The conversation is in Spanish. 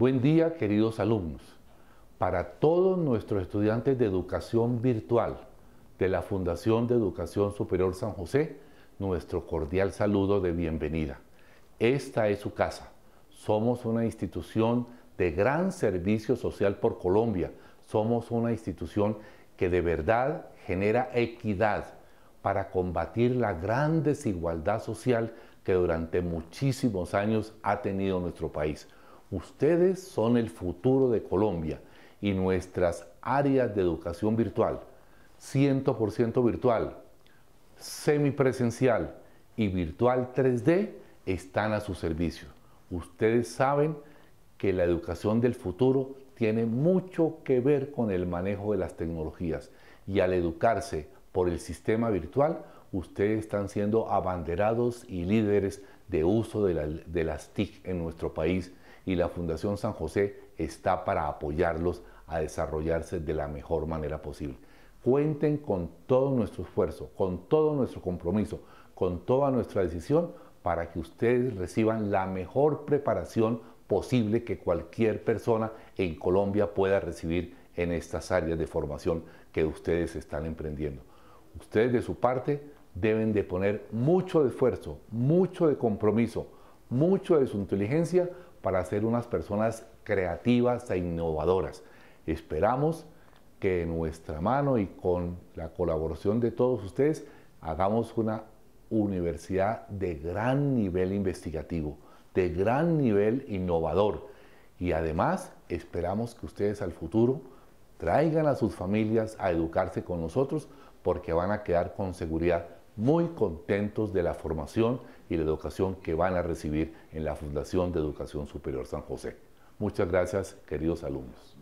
Buen día, queridos alumnos. Para todos nuestros estudiantes de educación virtual de la Fundación de Educación Superior San José, nuestro cordial saludo de bienvenida. Esta es su casa. Somos una institución de gran servicio social por Colombia. Somos una institución que de verdad genera equidad para combatir la gran desigualdad social que durante muchísimos años ha tenido nuestro país. Ustedes son el futuro de Colombia y nuestras áreas de educación virtual, 100% virtual, semipresencial y virtual 3D están a su servicio. Ustedes saben que la educación del futuro tiene mucho que ver con el manejo de las tecnologías y al educarse por el sistema virtual, ustedes están siendo abanderados y líderes de uso de, las TIC en nuestro país y la Fundación San José está para apoyarlos a desarrollarse de la mejor manera posible. Cuenten con todo nuestro esfuerzo, con todo nuestro compromiso, con toda nuestra decisión para que ustedes reciban la mejor preparación posible que cualquier persona en Colombia pueda recibir en estas áreas de formación que ustedes están emprendiendo. Ustedes de su parte deben de poner mucho de esfuerzo, mucho de compromiso, mucho de su inteligencia para ser unas personas creativas e innovadoras. Esperamos que en nuestra mano y con la colaboración de todos ustedes hagamos una universidad de gran nivel investigativo, de gran nivel innovador. Y además esperamos que ustedes al futuro traigan a sus familias a educarse con nosotros porque van a quedar con seguridad muy contentos de la formación y la educación que van a recibir en la Fundación de Educación Superior San José. Muchas gracias, queridos alumnos.